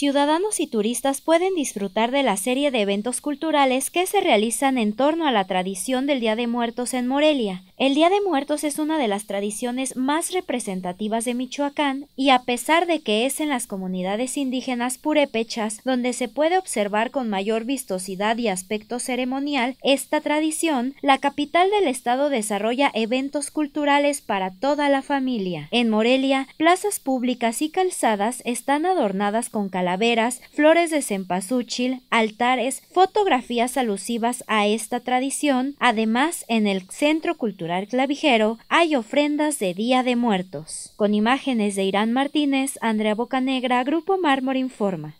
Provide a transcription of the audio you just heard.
ciudadanos y turistas pueden disfrutar de la serie de eventos culturales que se realizan en torno a la tradición del Día de Muertos en Morelia. El Día de Muertos es una de las tradiciones más representativas de Michoacán y a pesar de que es en las comunidades indígenas purépechas donde se puede observar con mayor vistosidad y aspecto ceremonial esta tradición, la capital del estado desarrolla eventos culturales para toda la familia. En Morelia, plazas públicas y calzadas están adornadas con flores de cempasúchil, altares, fotografías alusivas a esta tradición. Además, en el Centro Cultural Clavijero hay ofrendas de Día de Muertos, con imágenes de Irán Martínez, Andrea Bocanegra, Grupo Mármor Informa.